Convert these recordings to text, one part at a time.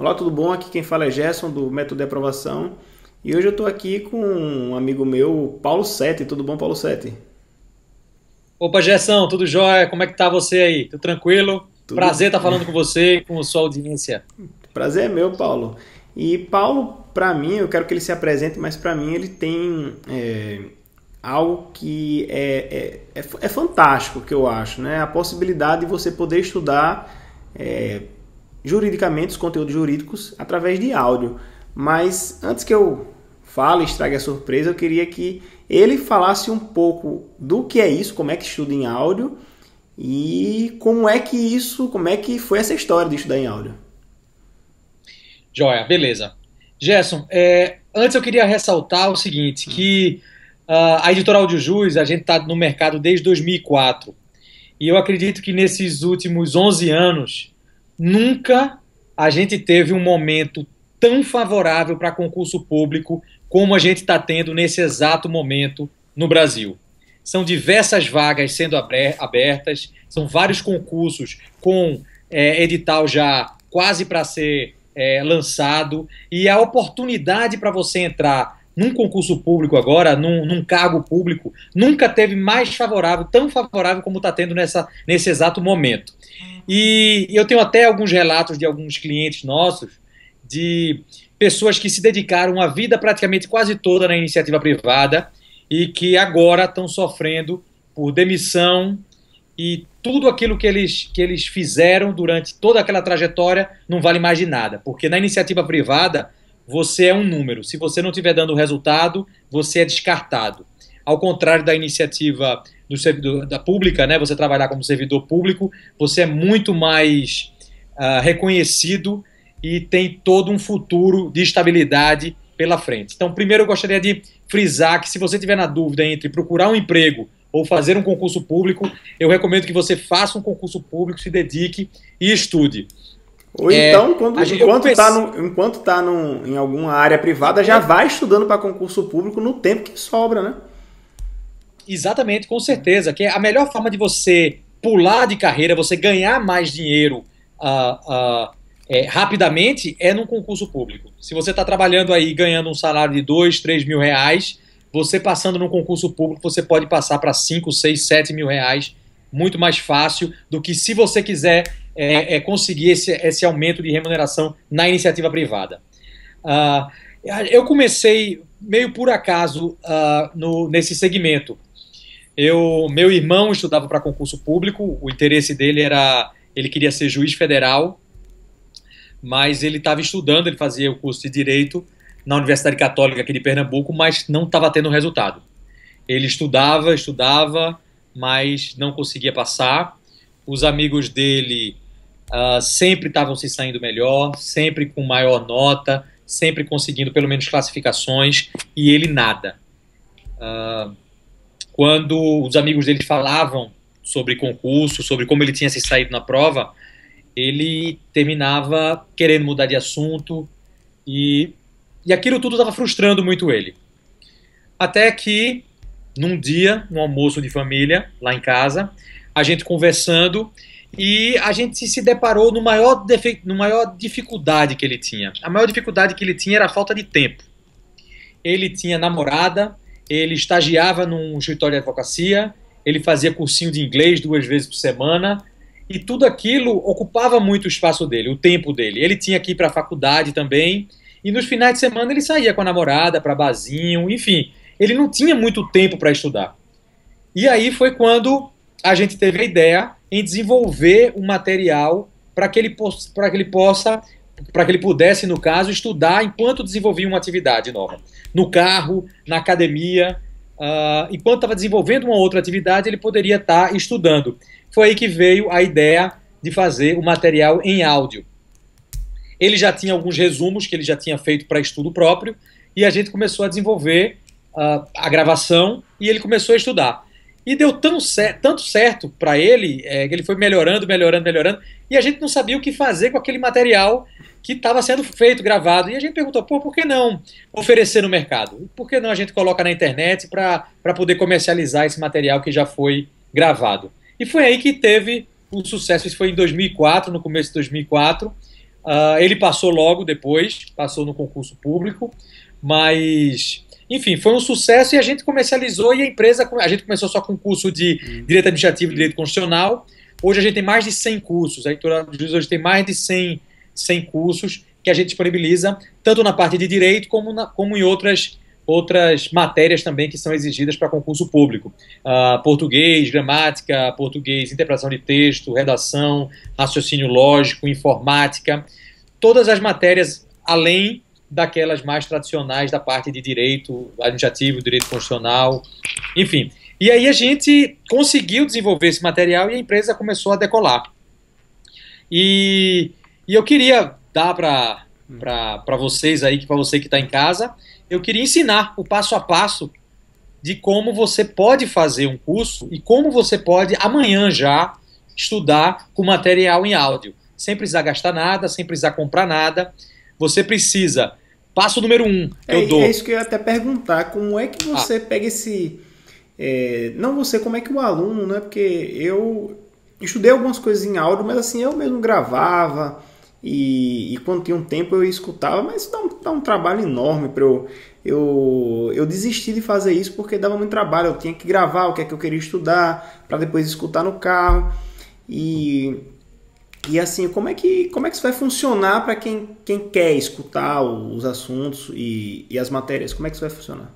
Olá, tudo bom? Aqui quem fala é Gerson do Método de Aprovação e hoje eu estou aqui com um amigo meu, Paulo Sete. Tudo bom, Paulo Sete? Opa, Gerson, tudo jóia? Como é que tá você aí? Tudo tranquilo? Tudo Prazer estar tá falando com você e com sua audiência. Prazer é meu, Paulo. E Paulo, para mim, eu quero que ele se apresente, mas para mim ele tem é, algo que é, é, é, é, fantástico, que eu acho, né? A possibilidade de você poder estudar é, juridicamente os conteúdos jurídicos através de áudio. Mas antes que eu fale, estrague a surpresa, eu queria que ele falasse um pouco do que é isso, como é que estuda em áudio e como é que isso, como é que foi essa história de estudar em áudio. Joia, beleza. Gerson, é, antes eu queria ressaltar o seguinte, que uh, a Editora Audiojus, a gente está no mercado desde 2004, e eu acredito que nesses últimos 11 anos Nunca a gente teve um momento tão favorável para concurso público como a gente está tendo nesse exato momento no Brasil. São diversas vagas sendo abertas, são vários concursos com é, edital já quase para ser é, lançado, e a oportunidade para você entrar num concurso público agora, num, num, cargo público, nunca teve mais favorável, tão favorável como está tendo nessa, nesse exato momento. E eu tenho até alguns relatos de alguns clientes nossos, de pessoas que se dedicaram a vida praticamente quase toda na iniciativa privada e que agora estão sofrendo por demissão e tudo aquilo que eles, que eles fizeram durante toda aquela trajetória não vale mais de nada, porque na iniciativa privada você é um número. Se você não estiver dando resultado, você é descartado. Ao contrário da iniciativa do servidor, da pública, né, você trabalhar como servidor público, você é muito mais uh, reconhecido e tem todo um futuro de estabilidade pela frente. Então, primeiro eu gostaria de frisar que se você tiver na dúvida entre procurar um emprego ou fazer um concurso público, eu recomendo que você faça um concurso público, se dedique e estude. Ou é, então, quando, gente, enquanto está pense... enquanto tá em alguma área privada, já vai estudando para concurso público no tempo que sobra, né? Exatamente, com certeza. Que é a melhor forma de você pular de carreira, você ganhar mais dinheiro uh, uh, é, rapidamente, é num concurso público. Se você está trabalhando aí ganhando um salário de 2, 3 mil reais, você passando num concurso público, você pode passar para 5, 6, 7 mil reais muito mais fácil do que se você quiser é, é conseguir esse, esse, aumento de remuneração na iniciativa privada. Uh, eu comecei meio por acaso uh, no, nesse segmento. Eu, meu irmão estudava para concurso público, o interesse dele era ele queria ser juiz federal, mas ele estava estudando, ele fazia o curso de direito na Universidade Católica aqui de Pernambuco, mas não estava tendo resultado. Ele estudava, estudava, mas não conseguia passar os amigos dele uh, sempre estavam se saindo melhor, sempre com maior nota, sempre conseguindo pelo menos classificações, e ele nada. Uh, quando os amigos dele falavam sobre concurso, sobre como ele tinha se saído na prova, ele terminava querendo mudar de assunto e, e aquilo tudo estava frustrando muito ele. Até que, num dia, no almoço de família, lá em casa, a gente conversando e a gente se deparou no maior, defeito, no maior dificuldade que ele tinha. A maior dificuldade que ele tinha era a falta de tempo. Ele tinha namorada, ele estagiava num escritório de advocacia, ele fazia cursinho de inglês duas vezes por semana, e tudo aquilo ocupava muito o espaço dele, o tempo dele. Ele tinha que ir para a faculdade também, e nos finais de semana ele saía com a namorada para barzinho, enfim, ele não tinha muito tempo para estudar. E aí foi quando a gente teve a ideia em desenvolver um material para que ele para que ele possa para que ele pudesse, no caso, estudar enquanto desenvolvia uma atividade nova. No carro, na academia, uh, enquanto estava desenvolvendo uma outra atividade, ele poderia estar tá estudando. Foi aí que veio a ideia de fazer o material em áudio. Ele já tinha alguns resumos que ele já tinha feito para estudo próprio, e a gente começou a desenvolver uh, a gravação e ele começou a estudar. E deu tão cer tanto certo para ele, é, que ele foi melhorando, melhorando, melhorando, e a gente não sabia o que fazer com aquele material que estava sendo feito, gravado. E a gente perguntou, pô, por que não oferecer no mercado? Por que não a gente coloca na internet para poder comercializar esse material que já foi gravado? E foi aí que teve o sucesso, isso foi em 2004, no começo de 2004. Uh, ah, ele passou logo depois, passou no concurso público, mas enfim, foi um sucesso e a gente comercializou e a empresa, a gente começou só com curso de uhum. Direito Administrativo e Direito Constitucional. Hoje a gente tem mais de 100 cursos, a Editora de Juiz hoje tem mais de 100, 100 cursos que a gente disponibiliza, tanto na parte de direito como, na, como em outras, outras matérias também que são exigidas para concurso público. Uh, português, gramática, português, interpretação de texto, redação, raciocínio lógico, informática. Todas as matérias, além daquelas mais tradicionais da parte de direito administrativo, direito constitucional, enfim. E aí a gente conseguiu desenvolver esse material e a empresa começou a decolar. E, e eu queria dar para vocês aí, para você que está em casa, eu queria ensinar o passo a passo de como você pode fazer um curso e como você pode amanhã já estudar com material em áudio, sem precisar gastar nada, sem precisar comprar nada. Você precisa Passo número um, é, eu é, dou. É isso que eu ia até perguntar. Como é que ah. você ah. pega esse. É, não você, como é que o aluno, né? Porque eu estudei algumas coisas em áudio, mas assim, eu mesmo gravava. E, e, quando tinha um tempo eu escutava, mas dá um, dá um trabalho enorme para eu, eu. Eu desisti de fazer isso porque dava muito trabalho. Eu tinha que gravar o que é que eu queria estudar, para depois escutar no carro. E e assim, como é que, como é que isso vai funcionar para quem, quem quer escutar os assuntos e, e as matérias? Como é que isso vai funcionar?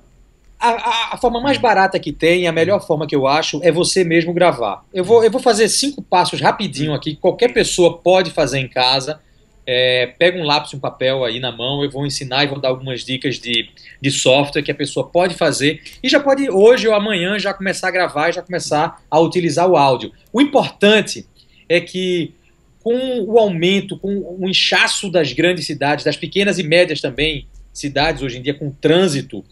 A, a, a, forma mais barata que tem, a melhor forma que eu acho, é você mesmo gravar. Eu vou, eu vou fazer cinco passos rapidinho aqui, qualquer pessoa pode fazer em casa. É, pega um lápis e um papel aí na mão, eu vou ensinar e vou dar algumas dicas de, de software que a pessoa pode fazer e já pode hoje ou amanhã já começar a gravar e já começar a utilizar o áudio. O importante é que com o aumento, com o inchaço das grandes cidades, das pequenas e médias também cidades hoje em dia, com trânsito,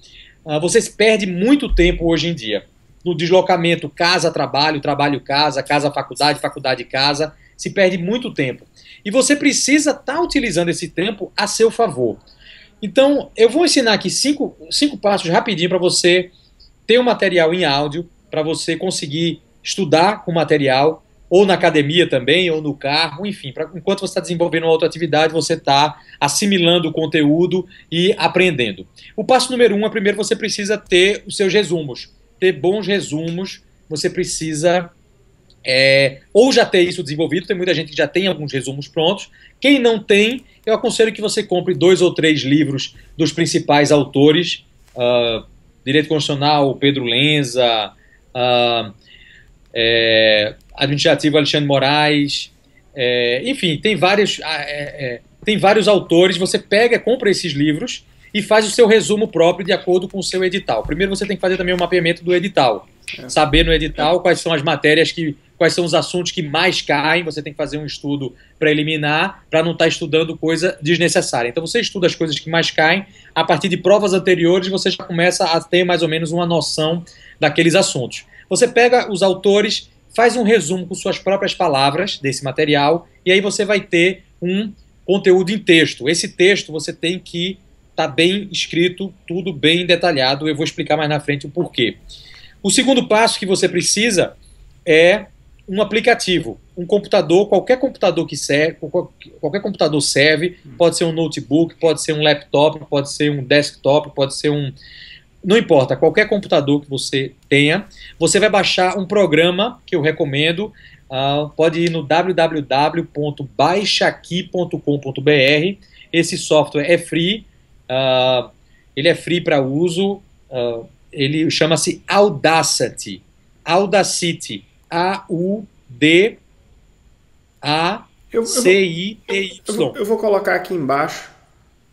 ah, você se perde muito tempo hoje em dia no deslocamento casa-trabalho, trabalho-casa, casa-faculdade, faculdade-casa, se perde muito tempo. E você precisa estar tá utilizando esse tempo a seu favor. Então, eu vou ensinar aqui cinco, cinco passos rapidinho para você ter o um material em áudio, para você conseguir estudar com o material ou na academia também, ou no carro, enfim, pra, enquanto você está desenvolvendo uma outra atividade, você está assimilando o conteúdo e aprendendo. O passo número um é primeiro você precisa ter os seus resumos, ter bons resumos, você precisa é, ou já ter isso desenvolvido, tem muita gente que já tem alguns resumos prontos. Quem não tem, eu aconselho que você compre dois ou três livros dos principais autores, uh, Direito Constitucional, Pedro Lenza, uh, é, administrativo Alexandre Moraes, é, enfim, tem vários, é, é, tem vários autores, você pega, compra esses livros e faz o seu resumo próprio de acordo com o seu edital. Primeiro você tem que fazer também o um mapeamento do edital, é. saber no edital quais são as matérias que, quais são os assuntos que mais caem, você tem que fazer um estudo preliminar para não estar tá estudando coisa desnecessária. Então você estuda as coisas que mais caem, a partir de provas anteriores você já começa a ter mais ou menos uma noção daqueles assuntos. Você pega os autores faz um resumo com suas próprias palavras desse material e aí você vai ter um conteúdo em texto. Esse texto você tem que estar tá bem escrito, tudo bem detalhado. Eu vou explicar mais na frente o porquê. O segundo passo que você precisa é um aplicativo, um computador, qualquer computador que serve, qualquer computador serve, hum. pode ser um notebook, pode ser um laptop, pode ser um desktop, pode ser um não importa, qualquer computador que você tenha, você vai baixar um programa que eu recomendo. Uh, pode ir no www.baixaqui.com.br. Esse software é free, uh, ele é free para uso. Uh, ele chama-se Audacity. Audacity. A-U-D-A-C-I-T-Y. Eu, eu, eu, vou colocar aqui embaixo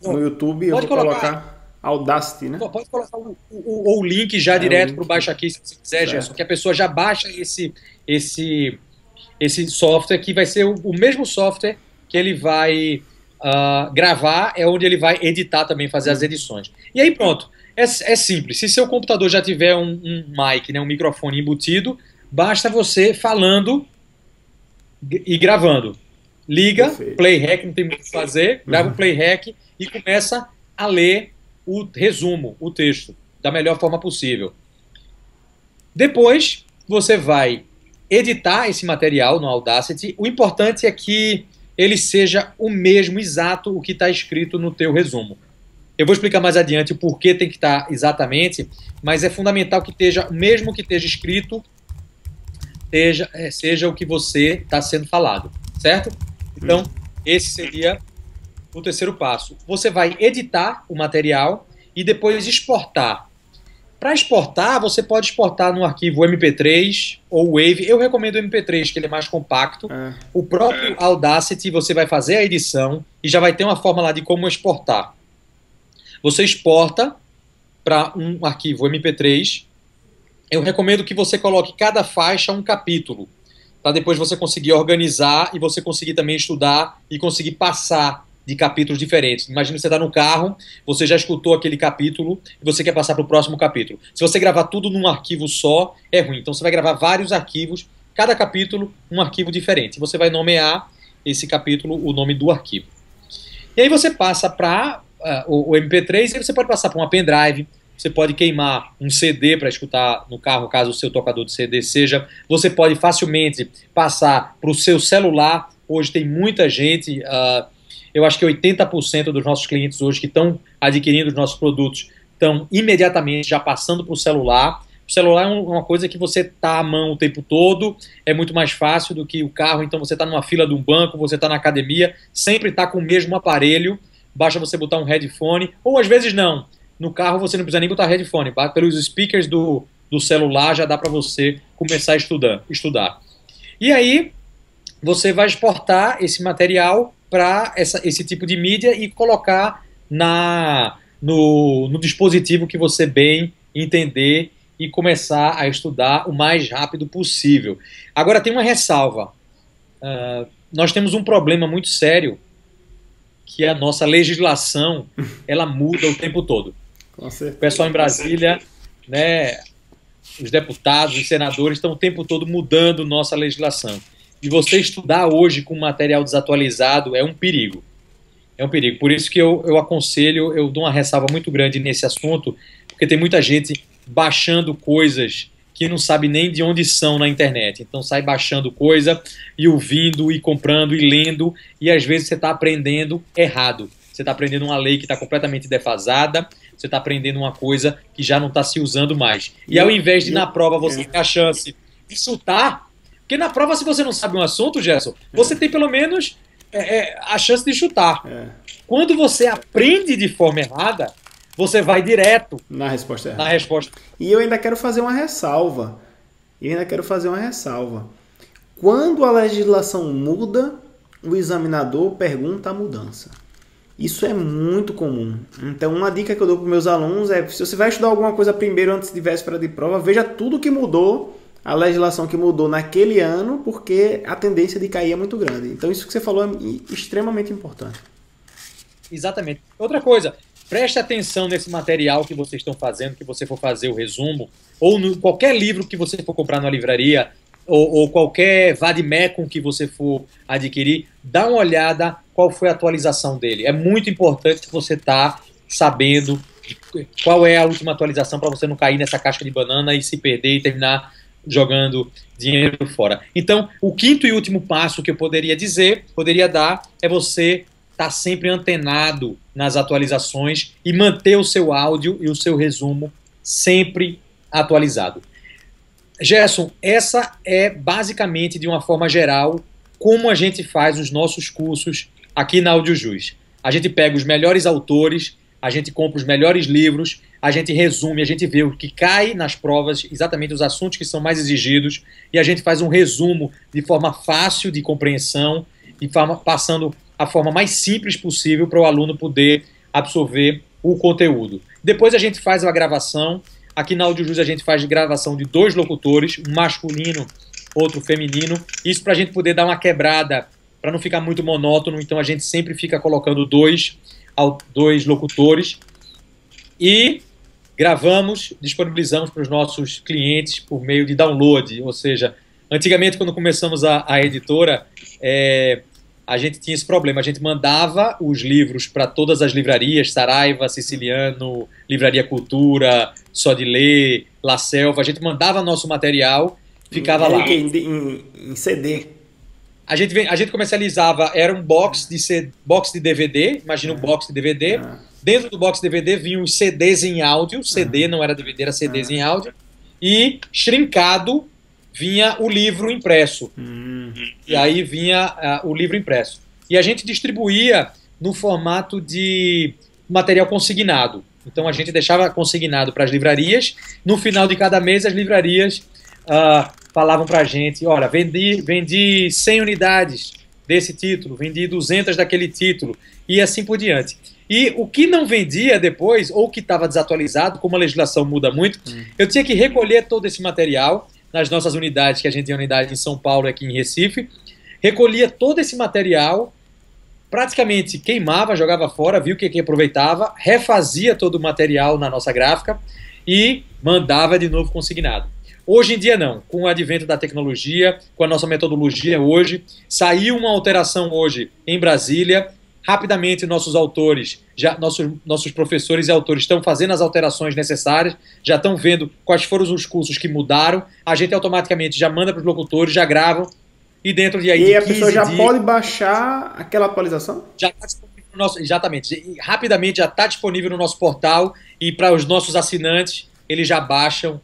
no YouTube. Pode eu vou colocar. colocar Audacity, né? pode colocar o, o, o link já é, direto para o Aqui, se você quiser, certo. Gerson, que a pessoa já baixa esse, esse, esse software, que vai ser o, o mesmo software que ele vai uh, gravar, é onde ele vai editar também, fazer as edições. E aí pronto, é, é simples. Se seu computador já tiver um, um mic, né, um microfone embutido, basta você falando e gravando. Liga, Perfeito. play hack, não tem muito o que fazer, grava o uhum. play hack e começa a ler o resumo, o texto, da melhor forma possível. Depois, você vai editar esse material no Audacity. O importante é que ele seja o mesmo exato o que está escrito no teu resumo. Eu vou explicar mais adiante o porquê tem que estar tá exatamente, mas é fundamental que esteja, mesmo que esteja escrito, seja, é, seja o que você está sendo falado, certo? Então, esse seria o terceiro passo. Você vai editar o material e depois exportar. Para exportar, você pode exportar no arquivo MP3 ou Wave. Eu recomendo o MP3, que ele é mais compacto. É. O próprio é. Audacity, você vai fazer a edição e já vai ter uma forma lá de como exportar. Você exporta para um arquivo MP3. Eu recomendo que você coloque cada faixa um capítulo, para depois você conseguir organizar e você conseguir também estudar e conseguir passar de capítulos diferentes. Imagina você está no carro, você já escutou aquele capítulo e você quer passar para o próximo capítulo. Se você gravar tudo num arquivo só, é ruim. Então você vai gravar vários arquivos, cada capítulo um arquivo diferente. Você vai nomear esse capítulo o nome do arquivo. E aí você passa para uh, ah, o, o MP3 e você pode passar para uma pendrive, você pode queimar um CD para escutar no carro, caso o seu tocador de CD seja. Você pode facilmente passar para o seu celular. Hoje tem muita gente uh, eu acho que 80% dos nossos clientes hoje que estão adquirindo os nossos produtos estão imediatamente já passando para o celular. O celular é uma coisa que você tá à mão o tempo todo, é muito mais fácil do que o carro. Então você está numa fila de um banco, você está na academia, sempre está com o mesmo aparelho. Basta você botar um headphone, ou às vezes não. No carro você não precisa nem botar headphone, pelos speakers do, do celular já dá para você começar a estudar, estudar. E aí você vai exportar esse material para esse tipo de mídia e colocar na no, no dispositivo que você bem entender e começar a estudar o mais rápido possível. Agora tem uma ressalva. Uh, nós temos um problema muito sério que a nossa legislação ela muda o tempo todo. O pessoal em Brasília, né, os deputados, os senadores estão o tempo todo mudando nossa legislação de você estudar hoje com material desatualizado é um perigo. É um perigo. Por isso que eu, eu aconselho, eu dou uma ressalva muito grande nesse assunto, porque tem muita gente baixando coisas que não sabe nem de onde são na internet. Então sai baixando coisa e ouvindo, e comprando, e lendo, e às vezes você está aprendendo errado. Você está aprendendo uma lei que está completamente defasada, você está aprendendo uma coisa que já não está se usando mais. E ao invés de na prova você é. ter a chance de chutar, porque na prova, se você não sabe um assunto, Gerson, você é. tem pelo menos é, é a chance de chutar. É. Quando você aprende de forma errada, você vai direto na resposta errada. Na resposta. E eu ainda quero fazer uma ressalva. E ainda quero fazer uma ressalva. Quando a legislação muda, o examinador pergunta a mudança. Isso é muito comum. Então, uma dica que eu dou para meus alunos é: se você vai estudar alguma coisa primeiro antes de véspera de prova, veja tudo que mudou a legislação que mudou naquele ano, porque a tendência de cair é muito grande. Então, isso que você falou é extremamente importante. Exatamente. Outra coisa, preste atenção nesse material que vocês estão fazendo, que você for fazer o resumo, ou no, qualquer livro que você for comprar na livraria, ou, ou qualquer vademecum que você for adquirir, dá uma olhada qual foi a atualização dele. É muito importante você estar tá sabendo qual é a última atualização para você não cair nessa casca de banana e se perder e terminar jogando dinheiro fora. Então, o quinto e último passo que eu poderia dizer, poderia dar, é você estar tá sempre antenado nas atualizações e manter o seu áudio e o seu resumo sempre atualizado. Gerson, essa é basicamente, de uma forma geral, como a gente faz os nossos cursos aqui na AudioJus. A gente pega os melhores autores, a gente compra os melhores livros a gente resume, a gente vê o que cai nas provas, exatamente os assuntos que são mais exigidos, e a gente faz um resumo de forma fácil de compreensão e passando a forma mais simples possível para o aluno poder absorver o conteúdo. Depois a gente faz a gravação. Aqui na Audiojus a gente faz gravação de dois locutores, um masculino, outro feminino. Isso para a gente poder dar uma quebrada, para não ficar muito monótono. Então a gente sempre fica colocando dois, dois locutores. E gravamos, disponibilizamos para os nossos clientes por meio de download, ou seja, antigamente quando começamos a, a editora, é, a gente tinha esse problema, a gente mandava os livros para todas as livrarias, Saraiva, Siciliano, Livraria Cultura, Só de Ler, La Selva, a gente mandava nosso material, ficava lá. Em, em, CD. A gente, a gente comercializava, era um box de, box de DVD, imagina ah. um box de DVD, ah Dentro do box DVD vinham os CDs em áudio, ah. CD não era DVD, era CDs ah. em áudio, e shrinkado vinha o livro impresso. Hum. E aí vinha uh, o livro impresso. E a gente distribuía no formato de material consignado. Então a gente deixava consignado para as livrarias. No final de cada mês, as livrarias uh, falavam para a gente: olha, vendi, vendi 100 unidades desse título, vendi 200 daquele título, e assim por diante. E o que não vendia depois, ou que estava desatualizado, como a legislação muda muito, hum. eu tinha que recolher todo esse material nas nossas unidades, que a gente tem unidade em São Paulo e aqui em Recife, recolhia todo esse material, praticamente queimava, jogava fora, viu o que, que aproveitava, refazia todo o material na nossa gráfica e mandava de novo consignado. Hoje em dia não, com o advento da tecnologia, com a nossa metodologia hoje, saiu uma alteração hoje em Brasília rapidamente nossos autores, já, nossos, nossos professores e autores estão fazendo as alterações necessárias, já estão vendo quais foram os cursos que mudaram, a gente automaticamente já manda para os locutores, já gravam, e dentro de aí. E de a pessoa já dias, pode baixar aquela atualização? Já está disponível no nosso. Exatamente. Rapidamente já está disponível no nosso portal e para os nossos assinantes, eles já baixam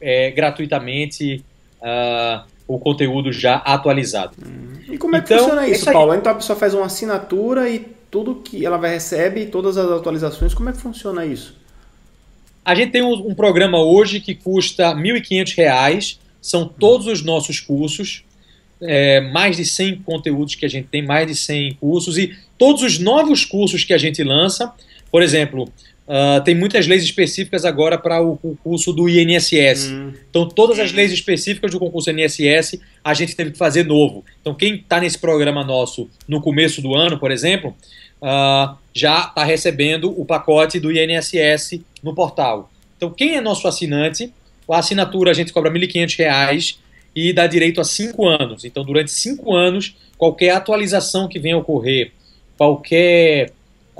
é, gratuitamente. Uh, o conteúdo já atualizado. Hum. E como é que então, funciona isso, Paulo? Então a pessoa faz uma assinatura e tudo que ela vai recebe, todas as atualizações, como é que funciona isso? A gente tem um, um programa hoje que custa R$ 1.500, são todos os nossos cursos, é, mais de 100 conteúdos que a gente tem, mais de 100 cursos, e todos os novos cursos que a gente lança, por exemplo, Uh, tem muitas leis específicas agora para o concurso do INSS. Hum. Então, todas as leis específicas do concurso INSS a gente teve que fazer novo. Então, quem está nesse programa nosso no começo do ano, por exemplo, uh, já está recebendo o pacote do INSS no portal. Então, quem é nosso assinante, a assinatura a gente cobra R$ 1.500 e dá direito a cinco anos. Então, durante cinco anos, qualquer atualização que venha a ocorrer, qualquer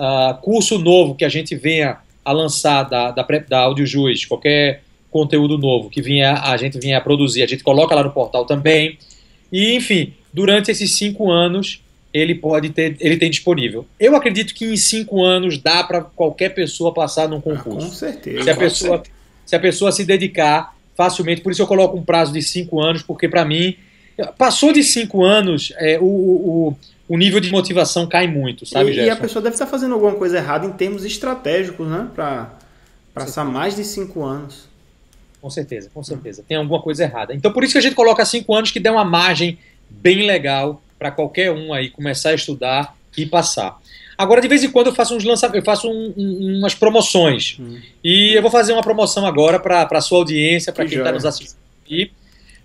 Uh, curso novo que a gente venha a lançar da, da, da qualquer conteúdo novo que vinha, a gente vinha a produzir, a gente coloca lá no portal também. E, enfim, durante esses cinco anos, ele pode ter, ele tem disponível. Eu acredito que em cinco anos dá para qualquer pessoa passar num concurso. Ah, com certeza. Se a, pessoa, se a pessoa se dedicar facilmente, por isso eu coloco um prazo de cinco anos, porque para mim, passou de cinco anos, é, o, o, o nível de motivação cai muito, sabe, e, Gerson? E a pessoa deve estar fazendo alguma coisa errada em termos estratégicos, né? Para passar mais de cinco anos. Com certeza, com certeza. Tem alguma coisa errada. Então, por isso que a gente coloca cinco anos, que dá uma margem bem legal para qualquer um aí começar a estudar e passar. Agora, de vez em quando, eu faço uns lançamentos, eu faço um, um, umas promoções. Hum. E eu vou fazer uma promoção agora para a sua audiência, para que quem está nos assistindo aqui,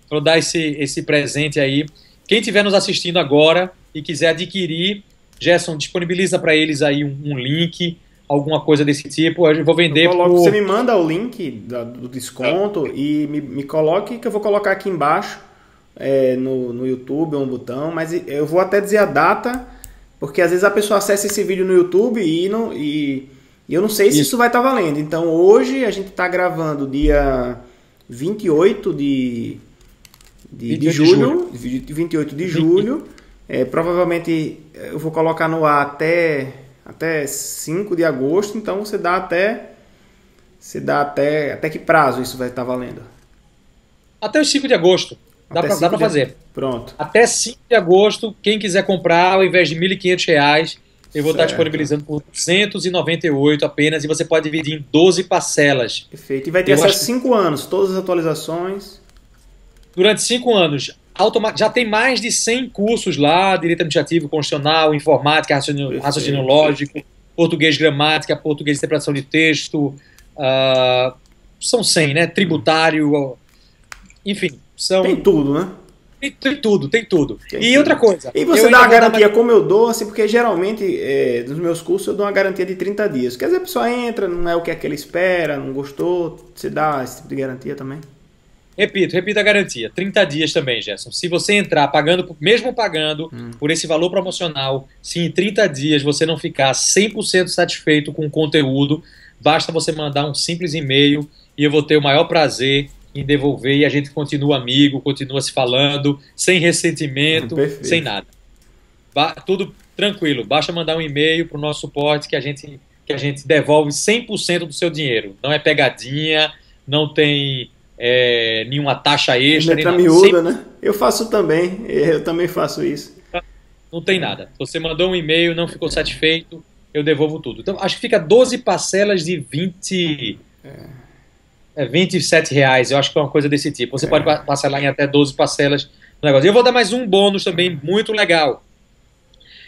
para dar esse, esse presente aí. Quem estiver nos assistindo agora, e quiser adquirir, Gerson, disponibiliza para eles aí um, um, link, alguma coisa desse tipo. Eu vou vender. Eu coloco, Você me manda o link do desconto é. e me, me coloque, que eu vou colocar aqui embaixo é, no, no YouTube, um botão, mas eu vou até dizer a data, porque às vezes a pessoa acessa esse vídeo no YouTube e não. E, e eu não sei se isso, vai estar tá valendo. Então hoje a gente está gravando dia 28 de, de, de julho, de julho. 28 de julho. É, provavelmente eh, eu vou colocar no ar até, até 5 de agosto, então você dá até. Você dá até. Até que prazo isso vai estar valendo? Até os 5 de agosto. Dá para fazer. De... Pronto. Até 5 de agosto, quem quiser comprar, ao invés de R$ 1.500, eu vou certo. estar disponibilizando por 298 apenas e você pode dividir em 12 parcelas. Perfeito. E vai ter eu acesso acho... 5 anos, todas as atualizações. Durante 5 anos já tem mais de 100 cursos lá, direito administrativo, constitucional, informática, raciocínio, raciocínio lógico, português gramática, português interpretação de texto, uh, são 100, né? Tributário, enfim, são... Tem tudo, né? Tem, tem tudo, tem tudo. Tem e tudo. outra coisa... E você dá uma garantia, dar... como eu dou, assim, porque geralmente é, nos meus cursos eu dou uma garantia de 30 dias. Quer dizer, a pessoa entra, não é o que, é que ele espera, não gostou, você dá esse tipo de garantia também? Repito, repito a garantia. 30 dias também, Gerson. Se você entrar pagando, mesmo pagando hum. por esse valor promocional, se em 30 dias você não ficar 100% satisfeito com o conteúdo, basta você mandar um simples e-mail e eu vou ter o maior prazer em devolver e a gente continua amigo, continua se falando, sem ressentimento, Perfeito. sem nada. Ba tudo tranquilo. Basta mandar um e-mail para o nosso suporte que a gente que a gente devolve 100% do seu dinheiro. Não é pegadinha, não tem é, nenhuma taxa extra. Letra nem nada. miúda, Sempre... né? Eu faço também, eu também faço isso. Não tem nada. Você mandou um e-mail, não ficou satisfeito, eu devolvo tudo. Então, acho que fica 12 parcelas de 20... É. É 27 reais, eu acho que é uma coisa desse tipo. Você é. pode parcelar em até 12 parcelas no negócio. Eu vou dar mais um bônus também muito legal.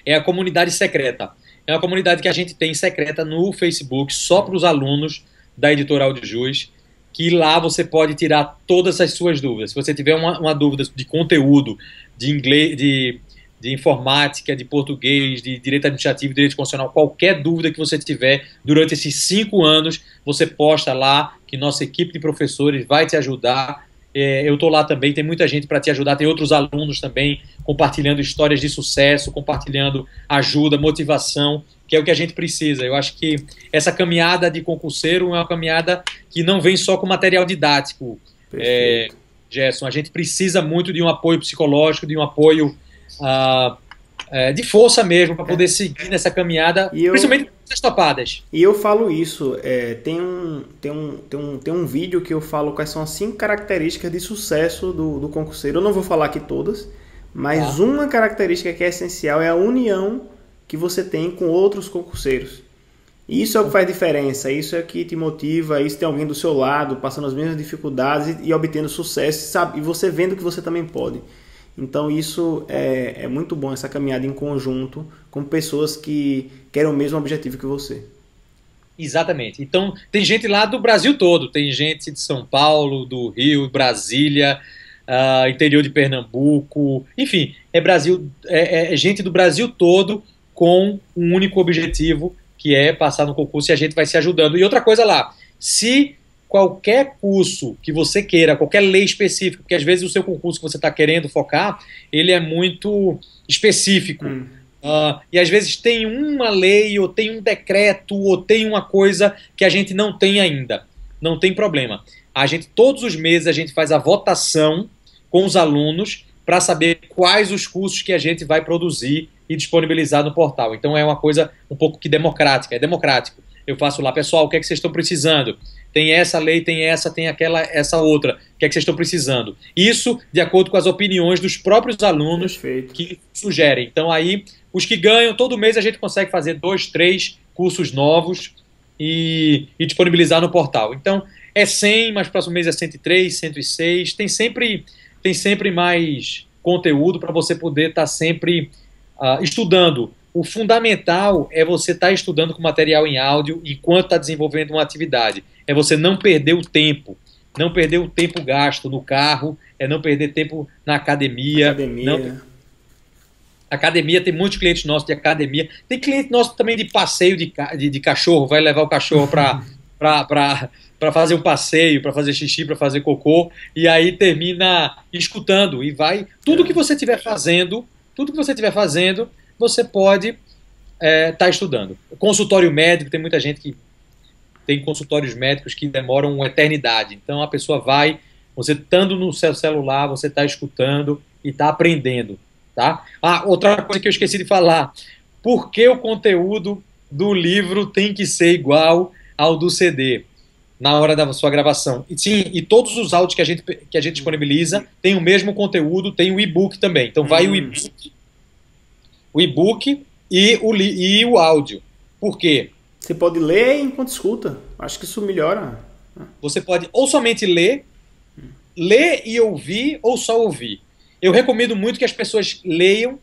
É a comunidade secreta. É uma comunidade que a gente tem secreta no Facebook, só para os alunos da editora juiz que lá você pode tirar todas as suas dúvidas. Se você tiver uma, uma dúvida de conteúdo, de inglês, de, de informática, de português, de direito administrativo, direito constitucional, qualquer dúvida que você tiver durante esses cinco anos, você posta lá, que nossa equipe de professores vai te ajudar. É, eu estou lá também, tem muita gente para te ajudar, tem outros alunos também compartilhando histórias de sucesso, compartilhando ajuda, motivação que é o que a gente precisa. Eu acho que essa caminhada de concurseiro é uma caminhada que não vem só com material didático, é, Gerson. A gente precisa muito de um apoio psicológico, de um apoio uh, é, de força mesmo para poder é. seguir nessa caminhada, eu, principalmente nas topadas. E eu falo isso. É, tem, um, tem, um, tem, um, tem um vídeo que eu falo quais são as cinco características de sucesso do, do concurseiro. Eu não vou falar aqui todas. Mas ah. uma característica que é essencial é a união que você tem com outros concurseiros. E isso é o que faz diferença, isso é o que te motiva, isso tem alguém do seu lado passando as mesmas dificuldades e, e obtendo sucesso, sabe? E você vendo que você também pode. Então isso é, é muito bom, essa caminhada em conjunto com pessoas que querem o mesmo objetivo que você. Exatamente. Então, tem gente lá do Brasil todo. Tem gente de São Paulo, do Rio, Brasília, uh, interior de Pernambuco. Enfim, é Brasil, é, é, é gente do Brasil todo com um único objetivo, que é passar no concurso e a gente vai se ajudando. E outra coisa lá, se qualquer curso que você queira, qualquer lei específica, porque às vezes o seu concurso que você está querendo focar, ele é muito específico. Hum. Uh, e às vezes tem uma lei, ou tem um decreto, ou tem uma coisa que a gente não tem ainda. Não tem problema. A gente, todos os meses, a gente faz a votação com os alunos para saber quais os cursos que a gente vai produzir e disponibilizar no portal. Então é uma coisa um pouco que democrática, é democrático. Eu faço lá, pessoal, o que é que vocês estão precisando? Tem essa lei, tem essa, tem aquela, essa outra. O que é que vocês estão precisando? Isso de acordo com as opiniões dos próprios alunos Perfeito. que sugerem. Então aí, os que ganham, todo mês a gente consegue fazer dois, três cursos novos e, e disponibilizar no portal. Então, é 100, mas próximo mês é 103, 106. Tem sempre, tem sempre mais conteúdo para você poder estar tá sempre uh, estudando. O fundamental é você estar tá estudando com material em áudio enquanto está desenvolvendo uma atividade. É você não perder o tempo. Não perder o tempo gasto no carro, é não perder tempo na academia. academia. Não... academia, tem muitos clientes nossos de academia. Tem cliente nosso também de passeio de, ca... de, de cachorro, vai levar o cachorro para para fazer um passeio, para fazer xixi, para fazer cocô, e aí termina escutando e vai. Tudo é. que você estiver fazendo, tudo que você estiver fazendo, você pode estar é, tá estudando. Consultório médico, tem muita gente que tem consultórios médicos que demoram uma eternidade. Então a pessoa vai, você estando no seu celular, você está escutando e está aprendendo. Tá? Ah, outra coisa que eu esqueci de falar. Por que o conteúdo do livro tem que ser igual ao do CD? na hora da sua gravação. E sim, e todos os áudios que a gente, que a gente hum. disponibiliza tem o mesmo conteúdo, tem o e-book também. Então vai hum. o e-book, o e-book e o, e o áudio. Por quê? Você pode ler enquanto escuta. Acho que isso melhora. Né? Você pode ou somente ler, hum. ler e ouvir, ou só ouvir. Eu recomendo muito que as pessoas leiam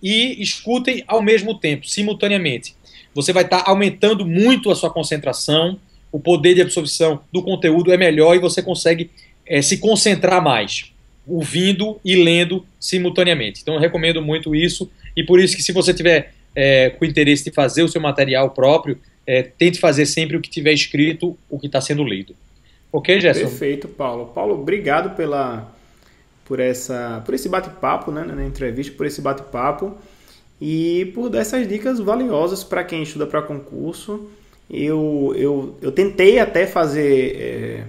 e escutem ao mesmo tempo, simultaneamente. Você vai estar tá aumentando muito a sua concentração, o poder de absorção do conteúdo é melhor e você consegue é, se concentrar mais, ouvindo e lendo simultaneamente. Então eu recomendo muito isso e por isso que se você tiver é, com interesse de fazer o seu material próprio, é, tente fazer sempre o que tiver escrito, o que está sendo lido. Ok, Gerson? Perfeito, Paulo. Paulo, obrigado pela, por, essa, por esse bate-papo, né, na entrevista, por esse bate-papo e por dessas dicas valiosas para quem estuda para concurso eu, eu, eu tentei até fazer. É,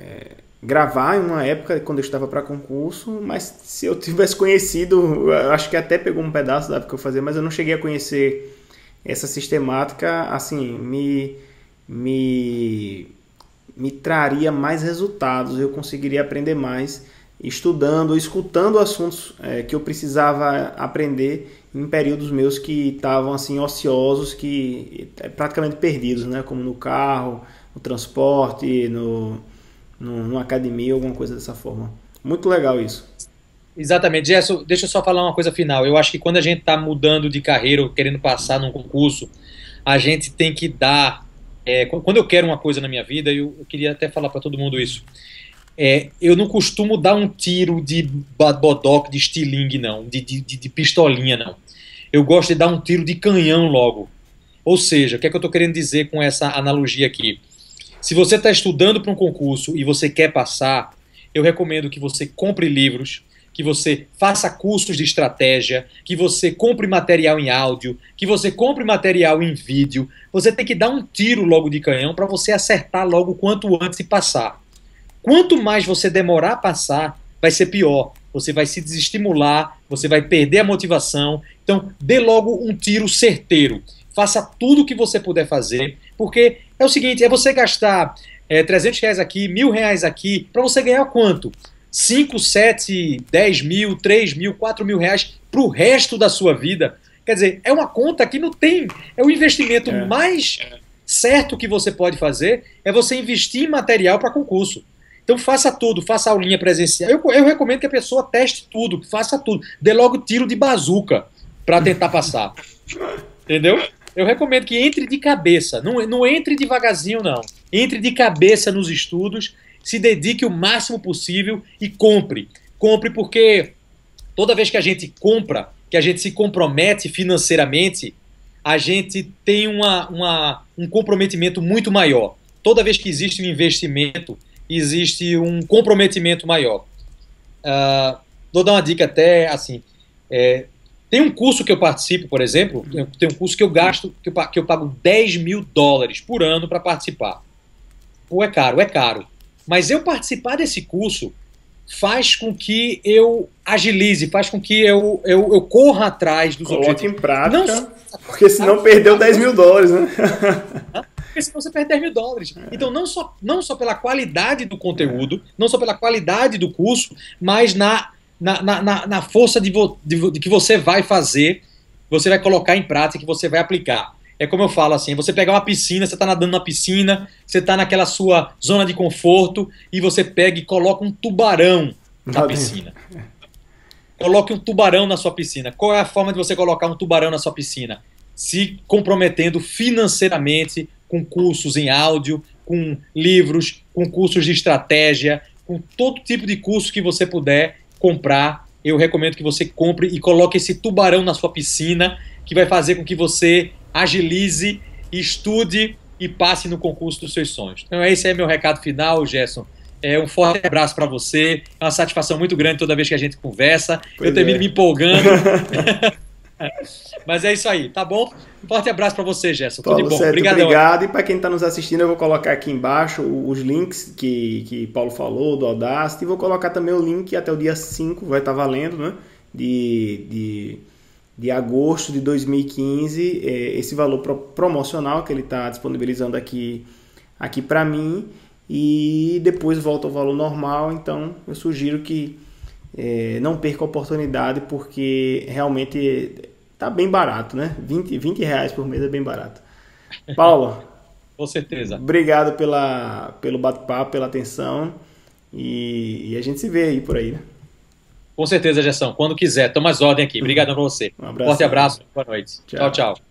é, gravar em uma época quando eu estava para concurso, mas se eu tivesse conhecido, eu acho que até pegou um pedaço da época que eu fazia, mas eu não cheguei a conhecer essa sistemática, assim, me me me traria mais resultados, eu conseguiria aprender mais estudando, escutando assuntos é, que eu precisava aprender em períodos meus que estavam assim ociosos, que é praticamente perdidos, né? Como no carro, no transporte, no, no, numa academia, alguma coisa dessa forma. Muito legal isso. Exatamente. Gerson, deixa eu só falar uma coisa final. Eu acho que quando a gente está mudando de carreira ou querendo passar num concurso, a gente tem que dar. É, quando eu quero uma coisa na minha vida, eu, eu queria até falar para todo mundo isso. É, eu não costumo dar um tiro de bodoc, de estilingue, não, de, de, de, pistolinha, não. Eu gosto de dar um tiro de canhão logo. Ou seja, o que é que eu estou querendo dizer com essa analogia aqui? Se você está estudando para um concurso e você quer passar, eu recomendo que você compre livros, que você faça cursos de estratégia, que você compre material em áudio, que você compre material em vídeo. Você tem que dar um tiro logo de canhão para você acertar logo quanto antes e passar. Quanto mais você demorar a passar, vai ser pior. Você vai se desestimular, você vai perder a motivação. Então, dê logo um tiro certeiro. Faça tudo o que você puder fazer, porque é o seguinte: é você gastar é, 300 reais aqui, mil reais aqui, para você ganhar quanto? 5, 7, 10 mil, 3 mil, 4 mil reais para o resto da sua vida. Quer dizer, é uma conta que não tem. É o investimento é. mais é. certo que você pode fazer é você investir em material para concurso. Então faça tudo, faça aulinha presencial. Eu, eu recomendo que a pessoa teste tudo, faça tudo. Dê logo tiro de bazuca para tentar passar. Entendeu? Eu recomendo que entre de cabeça, não, não entre devagarzinho, não. Entre de cabeça nos estudos, se dedique o máximo possível e compre. Compre porque toda vez que a gente compra, que a gente se compromete financeiramente, a gente tem uma, uma, um comprometimento muito maior. Toda vez que existe um investimento existe um comprometimento maior. Uh, vou dar uma dica até assim. É, tem um curso que eu participo, por exemplo, tem um curso que eu gasto, que eu, que eu pago 10 mil dólares por ano para participar. Pô, é caro, é caro. Mas eu participar desse curso faz com que eu agilize, faz com que eu, eu, eu corra atrás dos Coloque objetivos. em prática, Não, porque senão perdeu 10 mil dólares, né? porque senão você perde 10 mil dólares. É. Então, não só, não só pela qualidade do conteúdo, é. não só pela qualidade do curso, mas na, na, na, na força de, vo, de, de que você vai fazer, você vai colocar em prática, que você vai aplicar. É como eu falo assim, você pegar uma piscina, você está nadando na piscina, você está naquela sua zona de conforto e você pega e coloca um tubarão na piscina. Coloque um tubarão na sua piscina. Qual é a forma de você colocar um tubarão na sua piscina? Se comprometendo financeiramente com cursos em áudio, com livros, com cursos de estratégia, com todo tipo de curso que você puder comprar. Eu recomendo que você compre e coloque esse tubarão na sua piscina, que vai fazer com que você agilize, estude e passe no concurso dos seus sonhos. Então, esse é meu recado final, Gerson. É um forte abraço para você. É uma satisfação muito grande toda vez que a gente conversa. Pois eu termino é. me empolgando. Mas é isso aí, tá bom? Um forte abraço para você, Gerson. Tudo de bom. Certo, Obrigado. E para quem está nos assistindo, eu vou colocar aqui embaixo os links que, que Paulo falou, do Audacity. E vou colocar também o link até o dia 5, vai estar tá valendo, né? De, de, de agosto de 2015, é, esse valor pro, promocional que ele está disponibilizando aqui, aqui para mim. E depois volta ao valor normal. Então, eu sugiro que. É, não perca a oportunidade porque realmente tá bem barato, né? 20, 20 reais por mês é bem barato. Paulo Com certeza. Obrigado pela, pelo bate-papo, pela atenção. E, e, a gente se vê aí por aí, né? Com certeza, Gerson. Quando quiser, toma as ordens aqui. Obrigado pra você. Um abraço. Forte abraço. Boa noite. tchau. tchau. tchau.